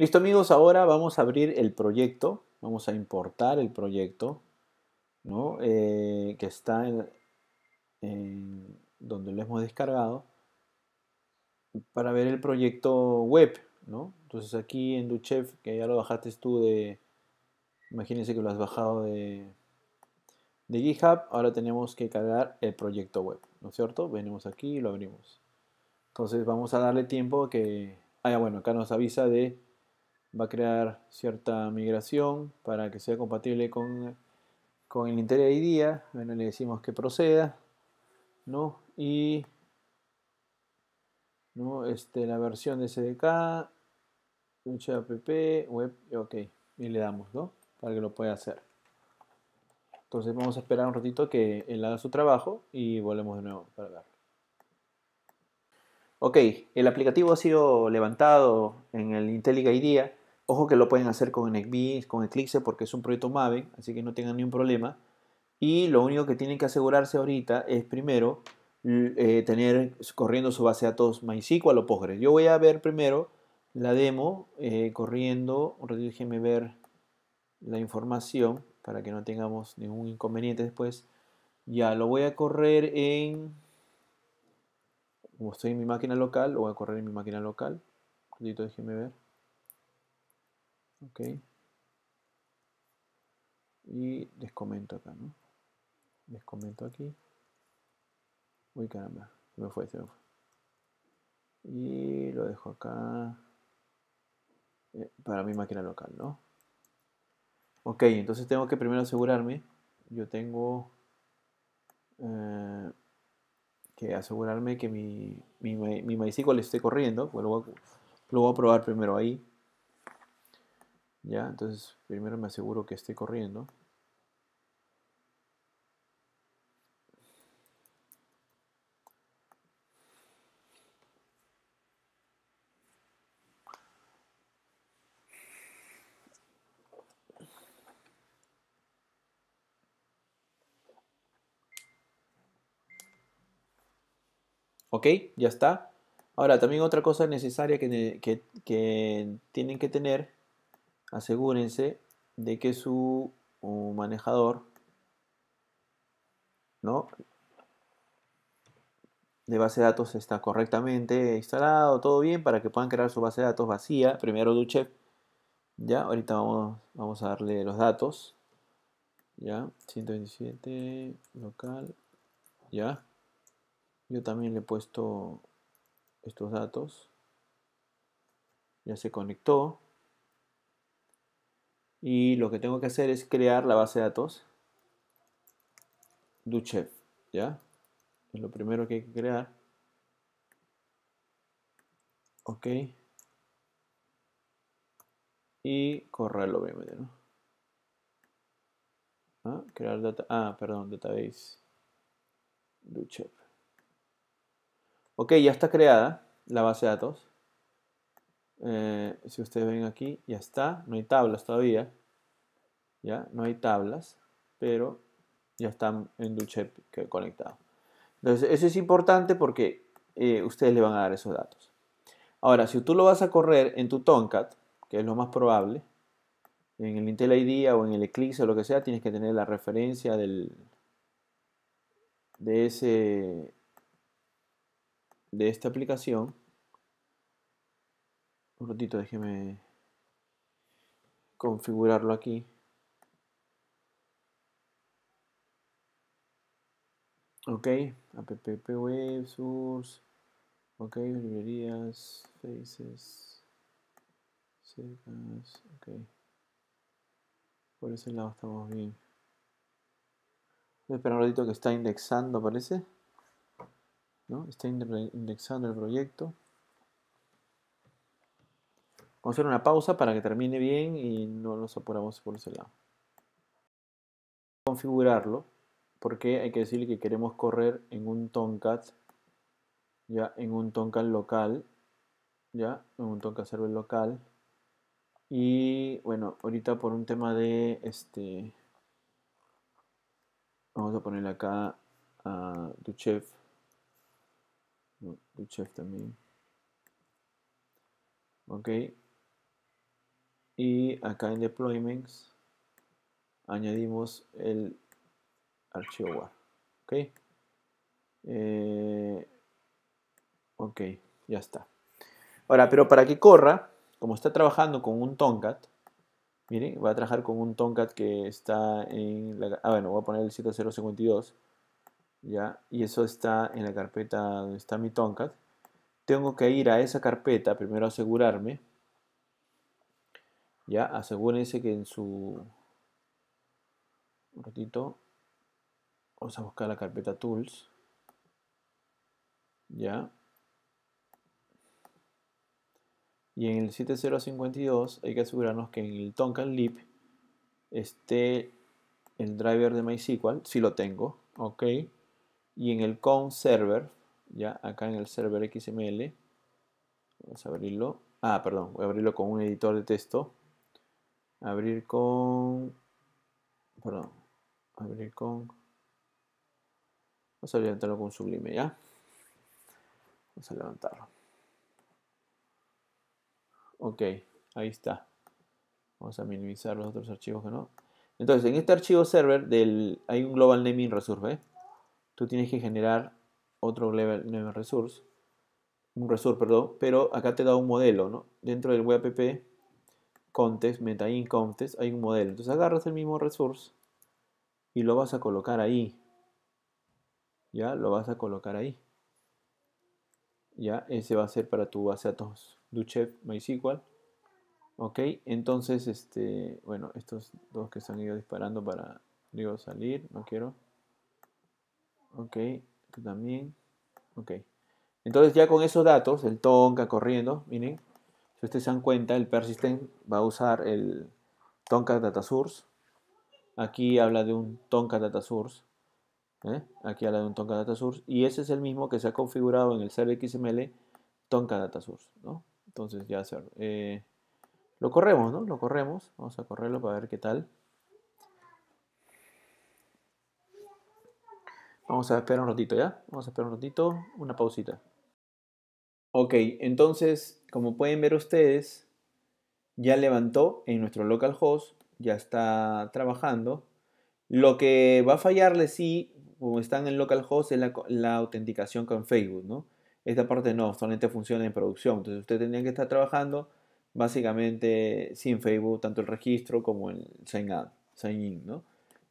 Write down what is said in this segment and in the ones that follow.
Listo amigos, ahora vamos a abrir el proyecto, vamos a importar el proyecto, ¿no? Eh, que está en, donde lo hemos descargado, para ver el proyecto web, ¿no? Entonces aquí en Duchef, que ya lo bajaste tú de, imagínense que lo has bajado de, de GitHub, ahora tenemos que cargar el proyecto web, ¿no es cierto? Venimos aquí y lo abrimos. Entonces vamos a darle tiempo que, ah bueno, acá nos avisa de va a crear cierta migración para que sea compatible con, con el interior IDA. Bueno, le decimos que proceda, ¿no? Y ¿no? Este, la versión de SDK, app, web, ok, y le damos, ¿no? Para que lo pueda hacer. Entonces vamos a esperar un ratito que él haga su trabajo y volvemos de nuevo para ver ok, el aplicativo ha sido levantado en el IntelliJ IDEA, ojo que lo pueden hacer con con Eclipse, porque es un proyecto Maven, así que no tengan ningún problema. Y lo único que tienen que asegurarse ahorita es primero eh, tener corriendo su base de datos MySQL o Postgres. Yo voy a ver primero la demo eh, corriendo, déjenme ver la información para que no tengamos ningún inconveniente después. Ya, lo voy a correr en como estoy en mi máquina local, voy a correr en mi máquina local. Un déjenme ver. Ok. Y les comento acá, ¿no? Les comento aquí. Uy, caramba, se me fue, se me fue. Y lo dejo acá eh, para mi máquina local, ¿no? Ok, entonces tengo que primero asegurarme. Yo tengo... Eh, que asegurarme que mi, mi, mi MySQL esté corriendo, pues lo lo voy a probar primero ahí. Ya, entonces primero me aseguro que esté corriendo. ¿Ok? Ya está. Ahora, también otra cosa necesaria que, tienen que tener, asegúrense de que su uh, manejador, ¿no? de base de datos está correctamente instalado, todo bien, para que puedan crear su base de datos vacía. Primero Duchef. Ya, ahorita vamos, vamos a darle los datos. Ya, 127, local. Ya. Yo también le he puesto estos datos. Ya se conectó. Y lo que tengo que hacer es crear la base de datos Duchef. ¿Ya? Es lo primero que hay que crear. Ok. Y correrlo, obviamente, ¿no? Ah, crear data. Ah, perdón, database. Duchef. Ok, ya está creada la base de datos. Eh, si ustedes ven aquí, ya está. No hay tablas todavía. Ya, no hay tablas, pero ya están en Duchep conectado. Entonces, eso es importante porque eh, ustedes le van a dar esos datos. Ahora, si tú lo vas a correr en tu Tomcat, que es lo más probable, en el Intel ID o en el Eclipse o lo que sea, tienes que tener la referencia del, de ese de esta aplicación. Un ratito, déjeme configurarlo aquí. Ok, app web, source, ok, librerías, faces, ok. Por ese lado estamos bien. Voy a esperar un ratito que está indexando, parece. Está indexando el proyecto. Vamos a hacer una pausa para que termine bien y no nos apuramos por ese lado. Configurarlo, porque hay que decirle que queremos correr en un toncat ya en un toncat local, ya en un toncat server local. Y bueno, ahorita por un tema de este, vamos a ponerle acá a Duchef también. Y acá en deployments añadimos el archivo WAR. Eh, ok. ya está. Ahora, pero para que corra, como está trabajando con un Tomcat, miren, va a trabajar con un Tomcat que está en la... Ah, bueno, voy a poner el 7052 y eso está en la carpeta donde está mi toncat tengo que ir a esa carpeta, primero asegurarme, ya, asegúrense que en su, un ratito, vamos a buscar la carpeta Tools, ya, y en el 7052 hay que asegurarnos que en el toncat Lib esté el driver de MySQL, si lo tengo, ok, y en el con server, ya acá en el server XML, vamos a abrirlo, ah, perdón, voy a abrirlo con un editor de texto, abrir con, perdón, abrir con, vamos a levantarlo con sublime, ya, vamos a levantarlo, ok, ahí está, vamos a minimizar los otros archivos que no, entonces en este archivo server del, hay un global naming resurve, ¿eh? tú tienes que generar otro level resource, un resource, perdón, pero acá te da un modelo, ¿no? Dentro del web app meta in context, hay un modelo. Entonces agarras el mismo resource y lo vas a colocar ahí. Ya, lo vas a colocar ahí. Ya, ese va a ser para tu base de datos Duchef MySQL. Ok, entonces, este, bueno, estos dos que se han ido disparando para, digo, salir, no quiero ok, también, ok. Entonces ya con esos datos, el Tonka corriendo, miren, si ustedes se dan cuenta, el persistent va a usar el Tonka Data Source. Aquí habla de un Tonka Data Source. ¿eh? Aquí habla de un Tonka Data Source. Y ese es el mismo que se ha configurado en el ser XML Tonka Data Source. Entonces ya se, eh, lo corremos, ¿no? Lo corremos. Vamos a correrlo para ver qué tal. Vamos a esperar un ratito, ¿ya? Vamos a esperar un ratito, una pausita. Ok, entonces, como pueden ver ustedes, ya levantó en nuestro localhost, ya está trabajando. Lo que va a fallarle, sí, como están en localhost, es la, la autenticación con Facebook, ¿no? Esta parte no, solamente funciona en producción. Entonces, ustedes tendrían que estar trabajando básicamente sin Facebook, tanto el registro como el sign, up, sign in, ¿no?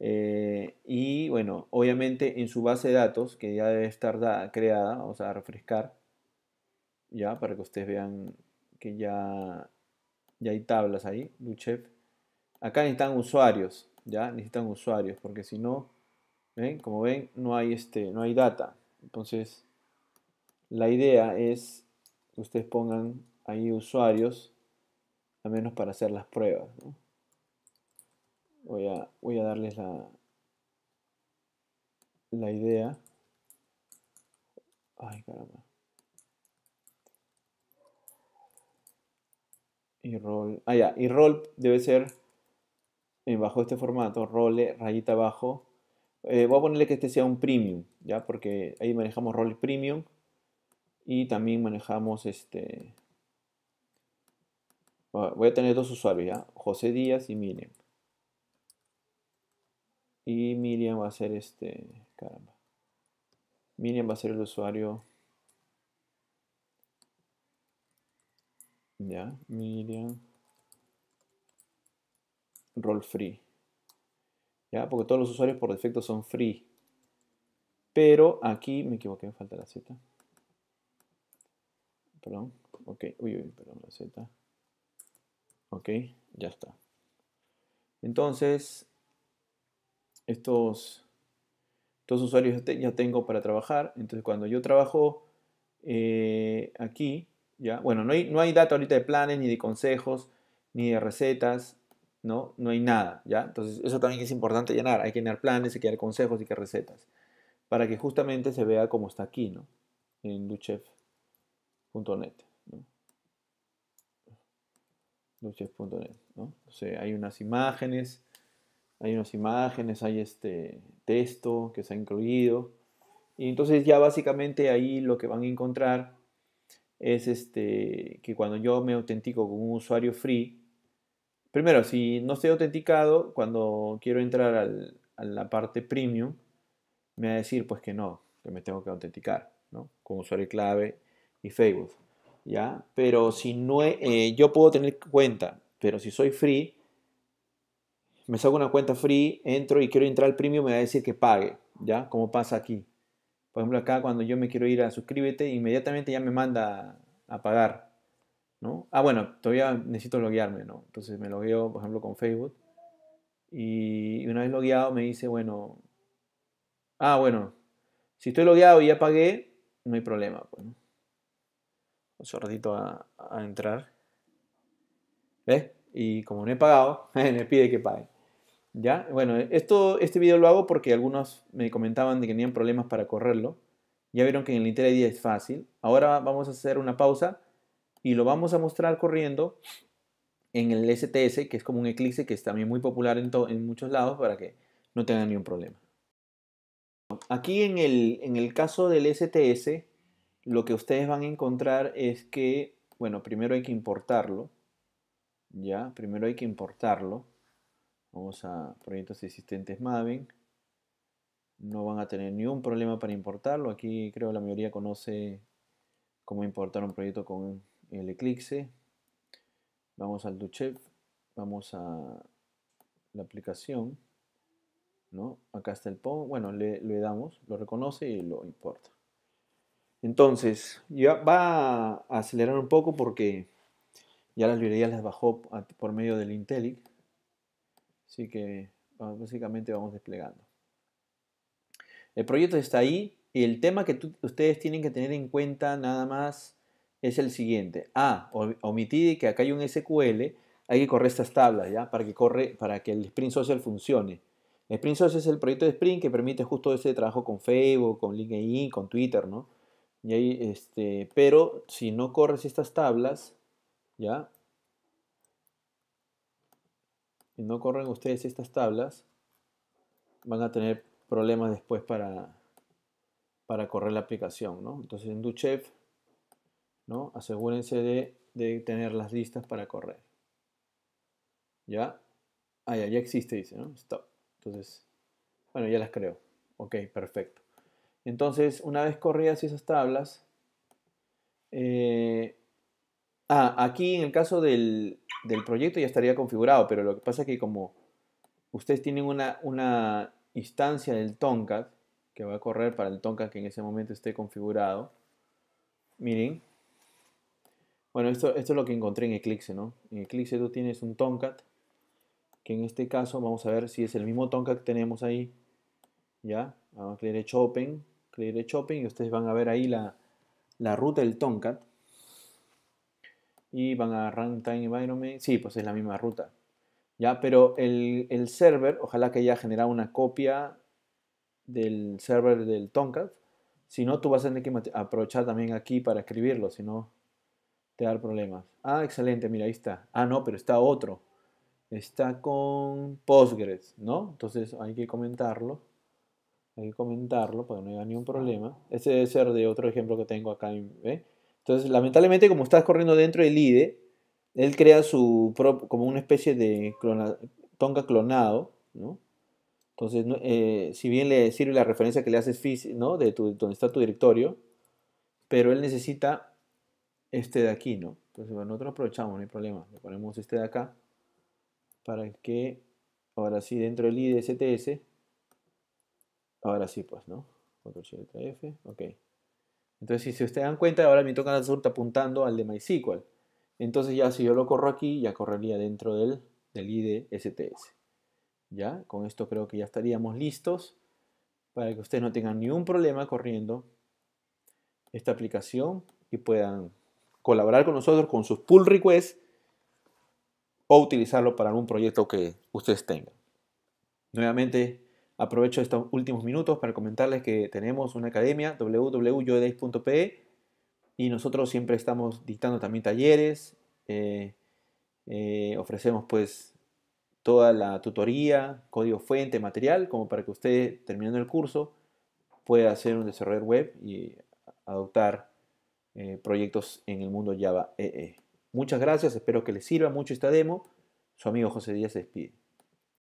Eh, y bueno, obviamente en su base de datos, que ya debe estar creada, vamos a refrescar, ya, para que ustedes vean que ya, ya hay tablas ahí, Luchef. Acá necesitan usuarios, ya, necesitan usuarios, porque si no, ¿ven? como ven, no hay, este, no hay data. Entonces, la idea es que ustedes pongan ahí usuarios, al menos para hacer las pruebas, ¿no? Voy a, darles la, la idea. Ay, caramba. Y roll. Ah, ya. Y roll debe ser eh, bajo este formato. Role, rayita abajo. Eh, voy a ponerle que este sea un premium, ¿ya? Porque ahí manejamos roles premium. Y también manejamos este... Voy a tener dos usuarios, ¿ya? José Díaz y Miriam. Y Miriam va a ser este. Caramba. Miriam va a ser el usuario. Ya, Miriam. Roll free. Ya, porque todos los usuarios por defecto son free. Pero aquí me equivoqué, me falta la Z. Perdón. Ok, uy, uy, perdón, la Z. Ok, ya está. Entonces, estos, usuarios ya tengo para trabajar. Entonces cuando yo trabajo eh, aquí, ya, bueno, no hay, no hay ahorita de planes, ni de consejos, ni de recetas, ¿no? No hay nada, ¿ya? Entonces eso también es importante llenar. Hay que llenar planes, hay que llenar consejos, y que recetas. Para que justamente se vea como está aquí, ¿no? En luchef.net ¿no? ¿no? hay unas imágenes hay unas imágenes, hay este texto que se ha incluido. Y entonces ya básicamente ahí lo que van a encontrar es este, que cuando yo me autentico con un usuario free, primero, si no estoy autenticado, cuando quiero entrar al, a la parte premium, me va a decir pues que no, que me tengo que autenticar, ¿no? Con usuario clave y Facebook, ¿ya? Pero si no, eh, yo puedo tener cuenta, pero si soy free, me saco una cuenta free, entro y quiero entrar al premio, me va a decir que pague, ¿ya? Como pasa aquí. Por ejemplo, acá cuando yo me quiero ir a suscríbete, inmediatamente ya me manda a pagar, ¿no? Ah, bueno, todavía necesito loguearme, ¿no? Entonces me logueo, por ejemplo, con Facebook. Y una vez logueado me dice, bueno, ah, bueno, si estoy logueado y ya pagué, no hay problema, pues. Un ratito a, a entrar. ¿Ves? Y como no he pagado, me pide que pague. ¿Ya? Bueno, esto, este video lo hago porque algunos me comentaban que tenían problemas para correrlo. Ya vieron que en el Intel es fácil. Ahora vamos a hacer una pausa y lo vamos a mostrar corriendo en el STS, que es como un Eclipse, que es también muy popular en, en muchos lados para que no tengan ningún problema. Aquí en el, en el caso del STS, lo que ustedes van a encontrar es que, bueno, primero hay que importarlo. Ya, primero hay que importarlo. Vamos a proyectos existentes Maven. No van a tener ningún problema para importarlo. Aquí creo la mayoría conoce cómo importar un proyecto con el Eclipse. Vamos al Duchef. Vamos a la aplicación. ¿no? Acá está el POM. Bueno, le, damos, lo reconoce y lo importa. Entonces, ya va a acelerar un poco porque ya las librerías las bajó por medio del IntelliJ Así que básicamente vamos desplegando. El proyecto está ahí y el tema que ustedes tienen que tener en cuenta nada más es el siguiente. a omití que acá hay un SQL, hay que correr estas tablas, ¿ya? Para que, corre, para que el Sprint Social funcione. El Sprint Social es el proyecto de Sprint que permite justo ese trabajo con Facebook, con LinkedIn, con Twitter, ¿no? Y este, pero si no corres estas tablas, ¿ya? si no corren ustedes estas tablas, van a tener problemas después para, para correr la aplicación, ¿no? Entonces en Duchef, ¿no? Asegúrense de, de tener las listas para correr. ¿Ya? Ah, ya, existe, dice, ¿no? Stop. Entonces, bueno, ya las creo. Ok, perfecto. Entonces, una vez corridas esas tablas, eh, Ah, aquí en el caso del, proyecto ya estaría configurado, pero lo que pasa es que como ustedes tienen una, una instancia del Tomcat que va a correr para el Tomcat que en ese momento esté configurado, miren, bueno, esto, esto es lo que encontré en Eclipse, ¿no? En Eclipse tú tienes un Tomcat, que en este caso vamos a ver si es el mismo Tomcat que tenemos ahí, ¿ya? Vamos a clic derecho Open, crear Open y ustedes van a ver ahí la, la ruta del Tomcat, y van a runtime environment. Sí, pues es la misma ruta. ¿Ya? Pero el, server, ojalá que haya genera una copia del server del Tomcat. Si no, tú vas a tener que aprovechar también aquí para escribirlo, si no te da problemas. Ah, excelente, mira, ahí está. Ah, no, pero está otro. Está con Postgres, ¿no? Entonces hay que comentarlo. Hay que comentarlo para que no haya ningún problema. Ese debe ser de otro ejemplo que tengo acá. ¿eh? Entonces, lamentablemente, como estás corriendo dentro del IDE, él crea su como una especie de tonga clonado, ¿no? Entonces, eh, si bien le sirve la referencia que le haces ¿no? de tu, donde está tu directorio, pero él necesita este de aquí, ¿no? Entonces, bueno, nosotros aprovechamos, no hay problema. Le ponemos este de acá para que, ahora sí, dentro del STS. E ahora sí, pues, ¿no? Control F, ok. Entonces, si ustedes dan cuenta, ahora mi token azul está apuntando al de MySQL. Entonces ya si yo lo corro aquí, ya correría dentro del, del STS. ¿Ya? Con esto creo que ya estaríamos listos para que ustedes no tengan ningún problema corriendo esta aplicación y puedan colaborar con nosotros con sus pull requests o utilizarlo para algún proyecto que ustedes tengan. Nuevamente, Aprovecho estos últimos minutos para comentarles que tenemos una academia www.yoedays.pe y nosotros siempre estamos dictando también talleres, eh, eh, ofrecemos pues toda la tutoría, código fuente, material, como para que usted terminando el curso pueda hacer un desarrollo web y adoptar eh, proyectos en el mundo Java EE. E. Muchas gracias, espero que les sirva mucho esta demo. Su amigo José Díaz se despide.